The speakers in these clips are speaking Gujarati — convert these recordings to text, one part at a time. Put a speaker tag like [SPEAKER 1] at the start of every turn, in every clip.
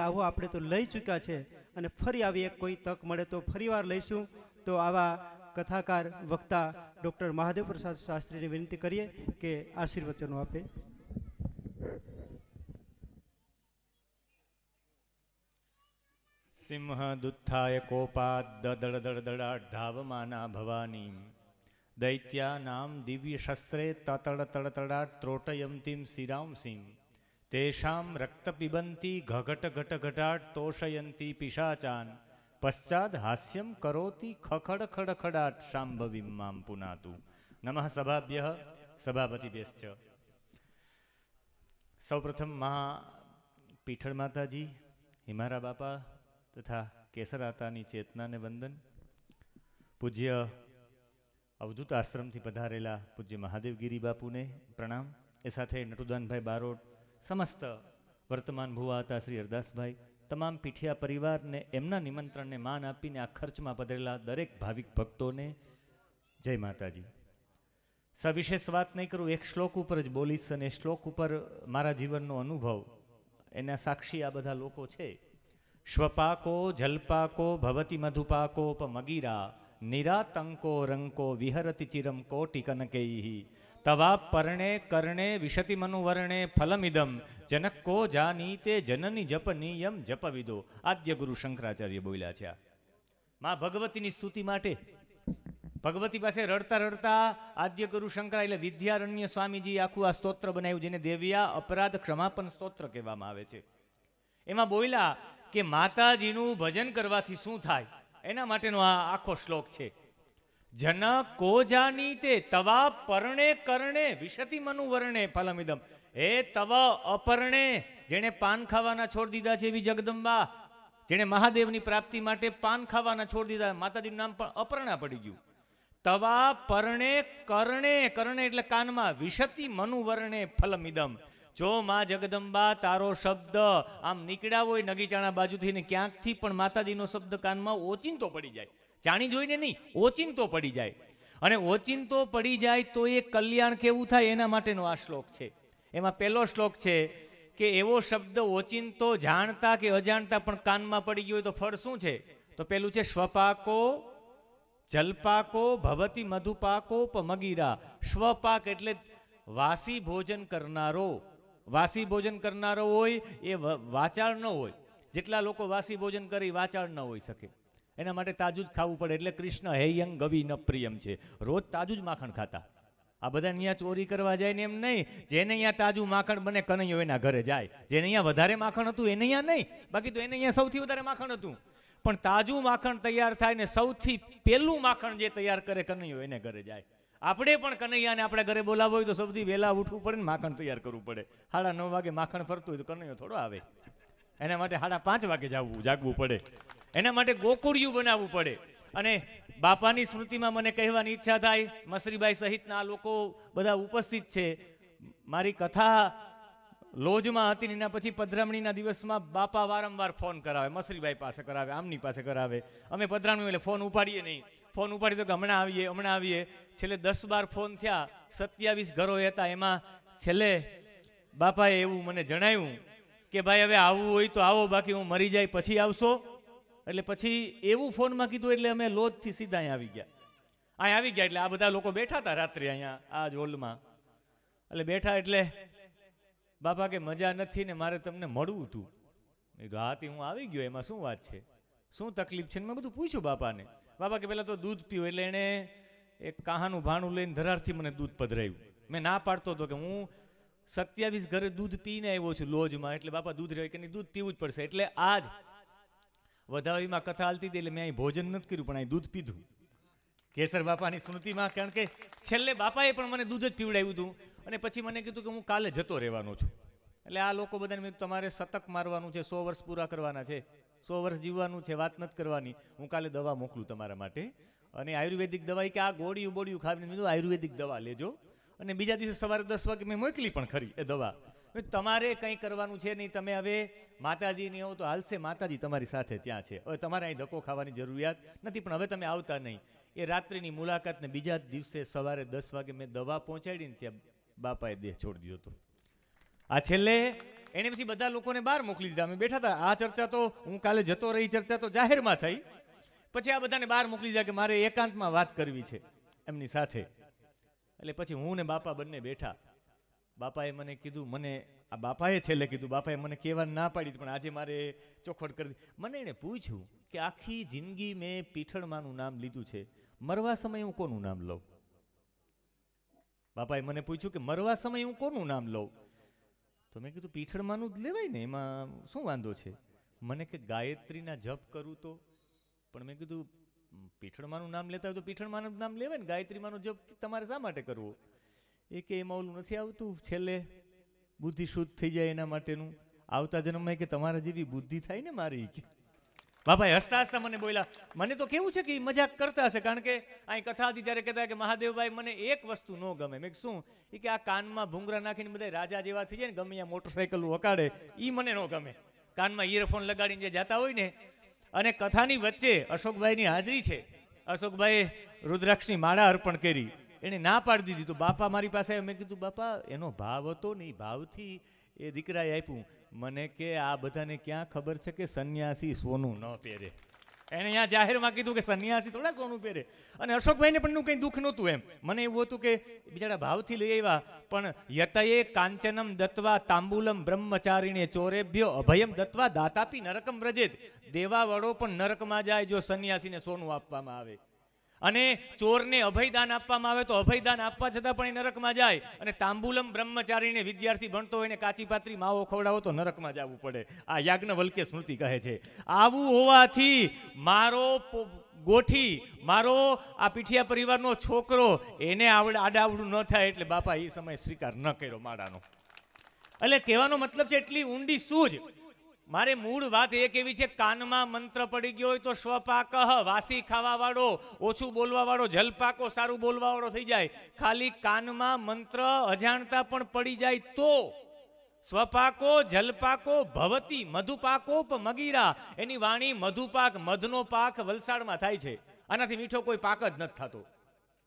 [SPEAKER 1] લાભો આપણે તો લઈ ચૂક્યા છે અને ફરી આવી એક કોઈ તક મળે તો ફરીવાર લઈશું તો આવા કથાકાર વક્તા ડૉક્ટર મહાદેવ પ્રસાદ શાસ્ત્રીને વિનંતી કરીએ કે આશીર્વચનો આપે સિંહ દુત્થાય કોપાદ દદળ દળદળાટ ધાવમાના ભવાની દૈત્યા નામ દિવ્ય શસ્ત્રે તતળ તળતળાટ ત્રોટયંતિમ સિરામ સિંહ તેષામ રક્તપિબંતી ઘઘટ ઘટ ઘટાટ તોષયંતી પિશાચાન પશ્ચાદ હાસ્યમ કરોતી ખખડ ખડખડાટ શાંભવીમ મામ પુનાતું નમઃ સભાભ્ય સભાપતિભ્યશ્ચ સૌપ્રથમ મહા પીઠળ માતાજી હિમારા બાપા તથા કેસરાતાની ચેતનાને વંદન પૂજ્ય અવધૂત આશ્રમથી પધારેલા પૂજ્ય મહાદેવગીરી બાપુને પ્રણામ એ સાથે નટુદાનભાઈ બારોટ સમસ્ત વર્તમાન ભુવાતા શ્રી હરદાસભાઈ તમામ પીઠિયા પરિવારને એમના નિમંત્રણને માન આપીને આ ખર્ચમાં પધરેલા દરેક ભાવિક ભક્તોને જય માતાજી સવિશેષ વાત નહીં કરું એક શ્લોક ઉપર જ બોલીશ અને શ્લોક ઉપર મારા જીવનનો અનુભવ એના સાક્ષી આ બધા લોકો છે શ્વપાકો જલપાકો ભવતી મધુપાકો પ મગીરા નિરાતંકો રંકો વિહરતી ચિરમ કોટિ કનકૈહી તવા પરણે કરણે વિશતિ મનુવર્ણે ફલમિદમ જનક કો જાની તે જનની જપ નિયમ જપવિદો આદ્ય ગુરુ શંકરાચાર્ય બોલ્યા છે મા ભગવતીની સ્તુતિ માટે ભગવતી પાસે રડતા રડતા આદ્ય ગુરુ શંકરા એટલે વિદ્યારણ્ય સ્વામીજી આખું આ સ્તોત્ર બનાવ્યું જેને દેવ્યા અપરાધ ક્ષમાપન સ્તોત્ર કહેવામાં આવે છે એમાં બોલ્યા કે માતાજીનું ભજન કરવાથી શું થાય એના માટેનો આ આખો શ્લોક છે જન કોજાની તે તવા પરણે કરણે વિશતિ મનુ વર્ણે ફલમિદમ એ તવ અપરણે જેણે પાન ખાવાના છોડ દીધા છે એવી જગદંબા જેણે મહાદેવની પ્રાપ્તિ માટે પાન ખાવાના છોડ દીધા માતાજીનું નામ પણ અપર્ણા પડી ગયું તવા પરણે કરણે કરણે એટલે કાનમાં વિશતિ મનુવર્ણે ફલમિદમ જો માં જગદંબા તારો શબ્દ આમ નીકળ્યા હોય નગીચાણા બાજુથી ને ક્યાંકથી પણ માતાજીનો શબ્દ કાનમાં ઓચિંતો પડી જાય જાણી જોઈને નહીં ઓચિંતો પડી જાય અને ઓચિંતો પડી જાય તો એ કલ્યાણ કેવું થાય એના માટેનો આ શ્લોક છે એમાં પહેલો શ્લોક છે કે એવો શબ્દ ઓચિંતો જાણતા કે અજાણતા પણ કાનમાં પડી ગયો તો ફળ શું છે તો પેલું છે સ્વપાકો જલપાકો ભવતી મધુપાકો પમગીરા સ્વપાક એટલે વાસી ભોજન કરનારો વાસી ભોજન કરનારો હોય એ વાચાળ ન હોય જેટલા લોકો વાસી ભોજન કરી વાચાળ ન હોઈ શકે એના માટે તાજું જ ખાવું પડે એટલે કૃષ્ણ હેયંગ ગવિન પ્રિયમ છે રોજ તાજું જ માખણ ખાતા આ બધા અહીંયા ચોરી કરવા જાય ને એમ નહીં જેને અહીંયા તાજું માખણ બને કનૈયો એના ઘરે જાય જેને અહીંયા વધારે માખણ હતું એને અહીંયા નહીં બાકી તો એને અહીંયા સૌથી વધારે માખણ હતું પણ તાજું માખણ તૈયાર થાય ને સૌથી પહેલું માખણ જે તૈયાર કરે કનૈયો એને ઘરે જાય આપણે પણ કનૈયાને આપણે ઘરે બોલાવવો હોય તો સૌથી વહેલા ઉઠવું પડે ને માખણ તૈયાર કરવું પડે હાડા નવ વાગે માખણ ફરતું હોય તો કનૈયો થોડો આવે એના માટે સાડા પાંચ વાગે જાવું જાગવું પડે એના માટે ગોકુળિયું બનાવવું પડે અને બાપાની સ્મૃતિમાં મને કહેવાની ઈચ્છા થાય મસરીબાઈ સહિતના લોકો બધા ઉપસ્થિત છે મારી કથા લોજમાં હતી એના પછી પધરામણીના દિવસમાં બાપા વારંવાર ફોન કરાવે મસરીબાઈ પાસે કરાવે આમની પાસે કરાવે અમે પધરામણી એટલે ફોન ઉપાડીએ નહીં ફોન ઉપાડી તો હમણાં આવીએ હમણાં આવીએ છેલ્લે દસ બાર ફોન થયા સત્યાવીસ ઘરો હતા એમાં છેલ્લે બાપાએ એવું મને જણાવ્યું કે ભાઈ હવે આવવું હોય તો આવો બાકી હું મરી જાય પછી આવશો એટલે પછી એવું ફોનમાં કીધું એટલે અમે લોજથી સીધા અહીંયા આવી ગયા અહીંયા આવી ગયા એટલે આ બધા લોકો બેઠા હતા રાત્રે અહીંયા આ જ હોલમાં એટલે બેઠા એટલે બાપા કે મજા નથી ને મારે તમને મળવું હતું મેં કીધું હાથી હું આવી ગયો એમાં શું વાત છે શું તકલીફ છે ને મેં બધું પૂછ્યું બાપાને બાપા કે પહેલાં તો દૂધ પીવું એટલે એણે એક કાહાનું ભાણું લઈને ધરારથી મને દૂધ પધરાવ્યું મેં ના પાડતો હતો કે હું સત્યાવીસ ઘરે દૂધ પીને આવ્યો છું લોજમાં એટલે બાપા દૂધ રહ્યો કે નહીં દૂધ પીવું જ પડશે એટલે આજ વધાવીમાં કથા હાલતી હતી એટલે મેં અહીં ભોજન નથી કર્યું પણ અહીં દૂધ પીધું કેસર બાપાની સ્મૃતિમાં કારણ કે છેલ્લે બાપાએ પણ મને દૂધ જ પીવડાવ્યું હતું અને પછી મને કીધું કે હું કાલે જતો રહેવાનો છું એટલે આ લોકો બધાને મેં તમારે શતક મારવાનું છે સો વર્ષ પૂરા કરવાના છે સો વર્ષ જીવવાનું છે વાત નથી કરવાની હું કાલે દવા મોકલું તમારા માટે અને આયુર્વેદિક દવા કે આ ગોળીયું બોળીયું ખાવીને મેં આયુર્વેદિક દવા લેજો અને બીજા દિવસે સવારે દસ વાગે મેં મોકલી પણ ખરી એ દવા તમારે કંઈ કરવાનું છે નહીં તમે હવે માતાજીને આવો તો હાલશે માતાજી તમારી સાથે ત્યાં છે હવે તમારે અહીં ધક્કો ખાવાની જરૂરિયાત નથી પણ હવે તમે આવતા નહીં એ રાત્રિની મુલાકાતને બીજા દિવસે સવારે દસ વાગે મેં દવા પહોંચાડીને ત્યાં બાપાએ દેહ છોડી દીધો હતો આ છેલ્લે એને પછી બધા લોકોને બહાર મોકલી દીધા અમે બેઠા હતા આ ચર્ચા તો હું કાલે જતો રહી ચર્ચા તો જાહેરમાં થઈ પછી આ બધાને બહાર મોકલી દીધા કે મારે એકાંતમાં વાત કરવી છે એમની સાથે એટલે પછી હું ને બાપા બંને બેઠા બાપાએ મને કીધું મને આ બાપાએ છેલ્લે કીધું બાપાએ મને કહેવા ના પાડી પણ આજે મારે ચોખવટ કરી મને એણે પૂછ્યું કે આખી જિંદગી મેં પીઠળમાનું નામ લીધું છે મરવા સમય હું કોનું નામ લઉં બાપાએ મને પૂછ્યું કે મરવા સમયે હું કોનું નામ લઉં તો મેં કીધું પીઠળમાંનું જ લેવાય ને એમાં શું વાંધો છે મને કે ગાયત્રીના જપ કરું તો પણ મેં કીધું પીઠળમાનું નામ લેતા હોય તો પીઠળમાનું નામ લેવાય ને ગાયત્રીમાનું જપ તમારે શા માટે કરવું એ કે એમાં ઓલું નથી આવતું છેલ્લે બુદ્ધિ શુદ્ધ થઈ જાય એના માટેનું આવતા જન્મમાં કે તમારા જેવી બુદ્ધિ થાય ને મારી કે બાપા હસતા હસતા મને બોલ્યા મને તો કેવું છે કે મજાક કરતા હશે કારણ કે અહીં કથા હતી ત્યારે કહેતા કે મહાદેવભાઈ મને એક વસ્તુ ન ગમે મેં શું એ કે આ કાનમાં ભૂંગરા નાખીને બધા રાજા જેવા થઈ જાય ને ગમે ત્યાં મોટરસાઇકલ વકાડે એ મને ન ગમે કાનમાં ઇયરફોન લગાડીને જે જતા હોય ને અને કથાની વચ્ચે અશોકભાઈની હાજરી છે અશોકભાઈએ રુદ્રાક્ષની માળા અર્પણ કરી એણે ના પાડી દીધી તો બાપા મારી પાસે મેં કીધું બાપા એનો ભાવ હતો નહીં ભાવથી એ દીકરાએ આપ્યું મને કે આ બધાને ક્યાં ખબર છે કે સંન્યાસી સોનું ન પહેરે એણે અહીંયા જાહેરમાં કીધું કે સંન્યાસી થોડા સોનું પહેરે અને અશોકભાઈને પણ કંઈ દુઃખ નહોતું એમ મને એવું હતું કે બિચારા ભાવથી લઈ આવ્યા પણ યતયે કાંચનમ દત્વા તાંબુલમ બ્રહ્મચારીને ચોરેભ્યો અભયમ દત્વા દાતાપી નરકમ વ્રજેત દેવાવાળો પણ નરકમાં જાય જો સંન્યાસીને સોનું આપવામાં આવે અને ચોરને અભયદાન આપવામાં આવે તો અભયદાન આપવા છતાં પણ એ નરકમાં જાય અને તાંબુલમ બ્રહ્મચારીને વિદ્યાર્થી ભણતો હોય ને કાચી પાત્રી માવો ખવડાવો તો નરકમાં જવું પડે આ યાજ્ઞવલ્કે સ્મૃતિ કહે છે આવું હોવાથી મારો ગોઠી મારો આ પીઠિયા પરિવારનો છોકરો એને આવડ આડાવડું ન થાય એટલે બાપા એ સમય સ્વીકાર ન કર્યો માળાનો એટલે કહેવાનો મતલબ છે એટલી ઊંડી સૂઝ મારે મૂળ વાત એક એવી છે કાનમાં મંત્ર પડી ગયો હોય તો સ્વપાક વાસી ખાવાવાળો ઓછું બોલવાવાળો જલપાકો સારું બોલવાવાળો થઈ જાય ખાલી કાનમાં મંત્ર અજાણતા પણ પડી જાય તો સ્વપાકો જલપાકો ભવતી મધુપાકો મગીરા એની વાણી મધુપાક મધનો પાક વલસાડમાં થાય છે આનાથી મીઠો કોઈ પાક જ નથી થતો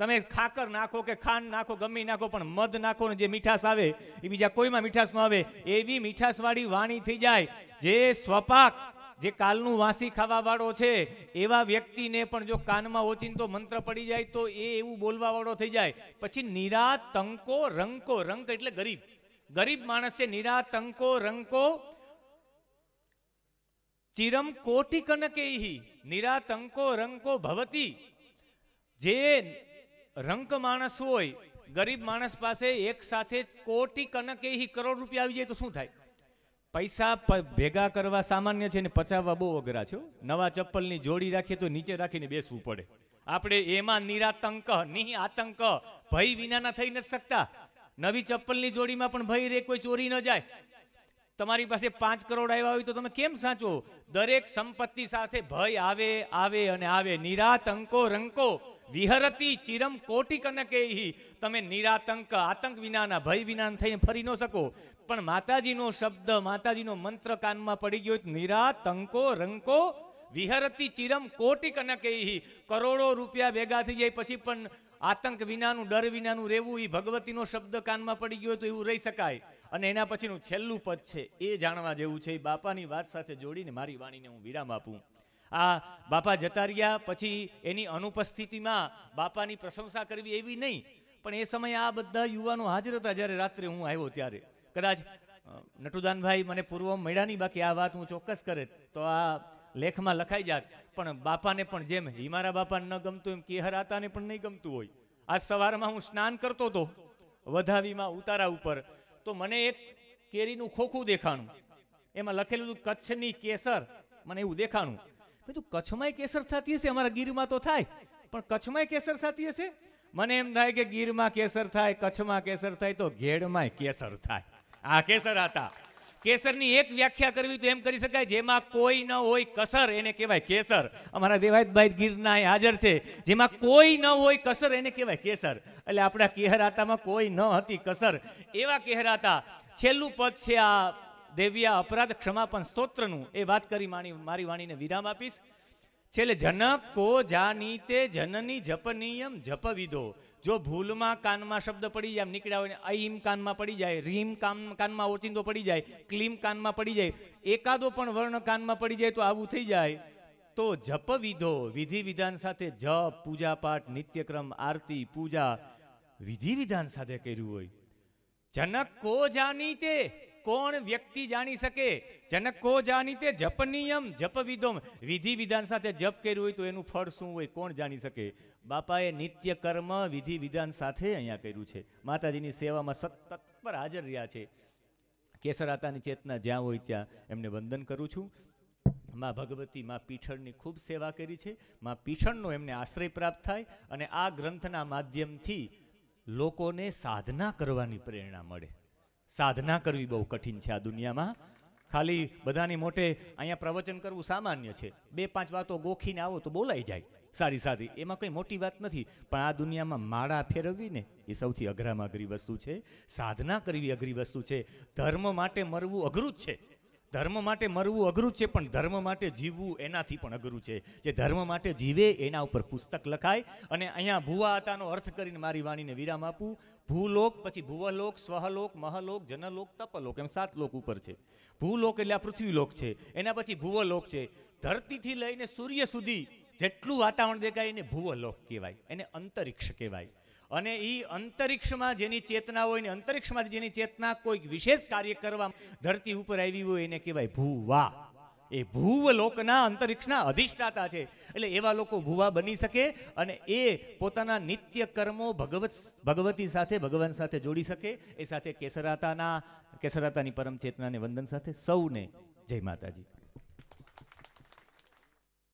[SPEAKER 1] તમે ખાકર નાખો કે ખાંડ નાખો ગમી નાખો પણ મધ નાખો ને જે મીઠાશ આવે એ બીજા કોઈમાં મીઠાશ આવે એવી મીઠાશવાળી વાણી થઈ જાય જે સ્વપાક જે કાલનું વાંસી ખાવા વાળો છે એવા વ્યક્તિને પણ જો કાનમાં ઓચિંતો મંત્ર પડી જાય તો એ એવું બોલવા વાળો થઈ જાય પછી નિરાતંકો તંકો રંકો રંક એટલે ગરીબ ગરીબ માણસ છે નિરાતંકો રંકો ચિરમ કોટી કનકેહી નિરાતંકો રંકો ભવતી જે રંક માણસ હોય ગરીબ માણસ પાસે એક સાથે કોટી કનક કરોડ રૂપિયા આવી જાય તો શું થાય પૈસા ભેગા કરવા સામાન્ય છે ને પચાવવા બહુ અઘરા છે નવા ચપ્પલની જોડી રાખીએ તો નીચે રાખીને બેસવું પડે આપણે એમાં નિરાતંક નિહ આતંક ભય વિનાના થઈ નથી શકતા નવી ચપ્પલની જોડીમાં પણ ભય રે કોઈ ચોરી ન જાય તમારી પાસે પાંચ કરોડ આવ્યા હોય તો તમે કેમ સાચો દરેક સંપત્તિ સાથે ભય આવે આવે અને આવે નિરાતંકો રંકો વિહરતી ચિરમ કોટી કનકેહી તમે નિરાતંક આતંક વિનાના ભય વિના થઈને ફરી ન શકો પણ માતાજીનો શબ્દ માતાજીનો મંત્ર કાનમાં પડી ગયો નિરાતંકો રંકો વિહરતી ચિરમ કોટી કનકેહી કરોડો રૂપિયા ભેગા થઈ જાય પછી પણ આતંક વિનાનું ડર વિનાનું રહેવું એ ભગવતીનો શબ્દ કાનમાં પડી ગયો તો એવું રહી શકાય અને એના પછીનું છેલ્લું પદ છે એ જાણવા જેવું છે એ બાપાની વાત સાથે જોડીને મારી વાણીને હું વિરામ આપું આ બાપા જતા રહ્યા પછી એની અનુપસ્થિતિમાં બાપાની પ્રશંસા કરવી એવી નહીં પણ એ સમયે આ બધા યુવાનો હાજર હતા જ્યારે રાત્રે હું આવ્યો ત્યારે કદાચ નટુદાનભાઈ મને પૂર્વ મળ્યાની બાકી આ વાત હું ચોક્કસ કરે તો આ લેખમાં લખાઈ જાત પણ બાપાને પણ જેમ હિમારા બાપાને ન ગમતું એમ કેહરાતાને પણ નહીં ગમતું હોય આજ સવારમાં હું સ્નાન કરતો હતો વધાવીમાં ઉતારા ઉપર તો મને એક કેરીનું ખોખું દેખાણું એમાં લખેલું હતું કચ્છની કેસર મને એવું દેખાણું કીધું કચ્છમાંય કેસર થતી હશે અમારા ગીરમાં તો થાય પણ કચ્છમાંય કેસર થતી હશે મને એમ થાય કે ગીરમાં કેસર થાય કચ્છમાં કેસર થાય તો ઘેડમાંય કેસર થાય આ કેસર હતા કેસરની એક વ્યાખ્યા કરવી તો એમ કરી શકાય જેમાં કોઈ ન હોય કસર એને કહેવાય કેસર અમારા દેવાયતભાઈ ગીરના હાજર છે જેમાં કોઈ ન હોય કસર એને કહેવાય કેસર એટલે આપણા કેહરાતામાં કોઈ ન હતી કસર એવા કેહરાતા છેલ્લું પદ છે આ દેવ્યા અપરાધ ક્ષમાપણ સ્તોત્રનું એ વાત કરી મારી વાણીને વિરામ આપીશ છેલ્લે જનક કો જાની તે જનની જપનિયમ જપ વિધો જો ભૂલમાં કાનમાં શબ્દ પડી જાય નીકળ્યા હોય અહીમ કાનમાં પડી જાય રીમ કાનમાં ઓચિંતો પડી જાય ક્લીમ કાનમાં પડી જાય એકાદો પણ વર્ણ કાનમાં પડી જાય તો આવું થઈ જાય તો જપ વિધો વિધિ વિધાન સાથે જપ પૂજા પાઠ નિત્યક્રમ આરતી પૂજા વિધિ વિધાન સાથે કર્યું હોય જનક કો જાની તે કોણ વ્યક્તિ જાણી શકે જનક કો જાણી તે જપ નિયમ જપ વિદોમ વિધિ વિધાન સાથે જપ કર્યું હોય તો એનું ફળ શું હોય કોણ જાણી શકે બાપાએ નિત્ય કર્મ વિધિ વિધાન સાથે અહીંયા કર્યું છે માતાજીની સેવામાં સતત તત્પર હાજર રહ્યા છે કેસરાતાની ચેતના જ્યાં હોય ત્યાં એમને વંદન કરું છું માં ભગવતી માં પીઠળની ખૂબ સેવા કરી છે માં પીઠળનો એમને આશ્રય પ્રાપ્ત થાય અને આ ગ્રંથના માધ્યમથી લોકોને સાધના કરવાની પ્રેરણા મળે સાધના કરવી બહુ કઠિન છે આ દુનિયામાં ખાલી બધાની મોટે અહીંયા પ્રવચન કરવું સામાન્ય છે બે પાંચ વાતો ગોખીને આવો તો બોલાઈ જાય સારી સારી એમાં કંઈ મોટી વાત નથી પણ આ દુનિયામાં માળા ફેરવવી એ સૌથી અઘરામાં અઘરી વસ્તુ છે સાધના કરવી અઘરી વસ્તુ છે ધર્મ માટે મરવું અઘરું જ છે ધર્મ માટે મરવું અઘરું છે પણ ધર્મ માટે જીવવું એનાથી પણ અઘરું છે જે ધર્મ માટે જીવે એના ઉપર પુસ્તક લખાય અને અહીંયા ભુવા હતાનો અર્થ કરીને મારી વાણીને વિરામ આપું ભૂલોક પછી ભૂવલોક સ્વહલોક મહલોક જનલોક તપલોક એમ સાત લોક ઉપર છે ભૂલોક એટલે આ પૃથ્વીલોક છે એના પછી ભૂવલોક છે ધરતીથી લઈને સૂર્ય સુધી જેટલું વાતાવરણ દેખાય એને ભૂવલોક કહેવાય એને અંતરિક્ષ કહેવાય અને એ અંતરિક્ષમાં જેની ચેતના હોય ને અંતરિક્ષમાં જેની ચેતના કોઈક વિશેષ કાર્ય કરવા ધરતી ઉપર આવી હોય એને કહેવાય ભૂવા એ ભૂવ લોકના અંતરિક્ષના અધિષ્ઠાતા છે એટલે એવા લોકો ભૂવા બની શકે અને એ પોતાના નિત્ય કર્મો ભગવત ભગવતી સાથે ભગવાન સાથે જોડી શકે એ સાથે કેસરાતાના કેસરાતાની પરમ ચેતનાને વંદન સાથે સૌને જય માતાજી